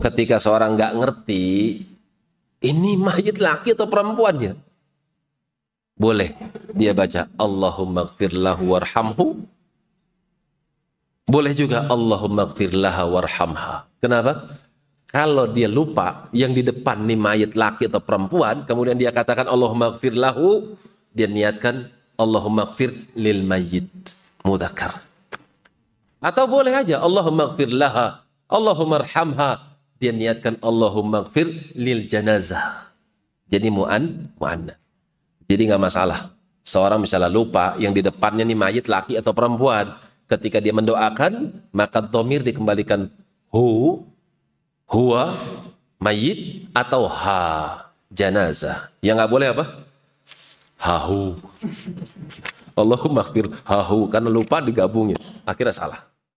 ketika seorang nggak ngerti ini mayit laki atau perempuan ya boleh dia baca Allahumma warhamhu boleh juga Allahumma warhamha kenapa kalau dia lupa yang di depan nih mayit laki atau perempuan kemudian dia katakan Allahumma dia niatkan Allahumma gfir lil mayit mudakar atau boleh aja Allahumma gfir Allahumma rahamha dia niatkan Allahumma gfir lil janazah. Jadi mu'an, mu'anna. Jadi nggak masalah. Seorang misalnya lupa yang di depannya nih mayit laki atau perempuan. Ketika dia mendoakan, maka domir dikembalikan hu, huwa, mayit, atau ha, janazah. Yang nggak boleh apa? Hahu. Allahumma gfir hahu. Karena lupa digabungin. Akhirnya salah.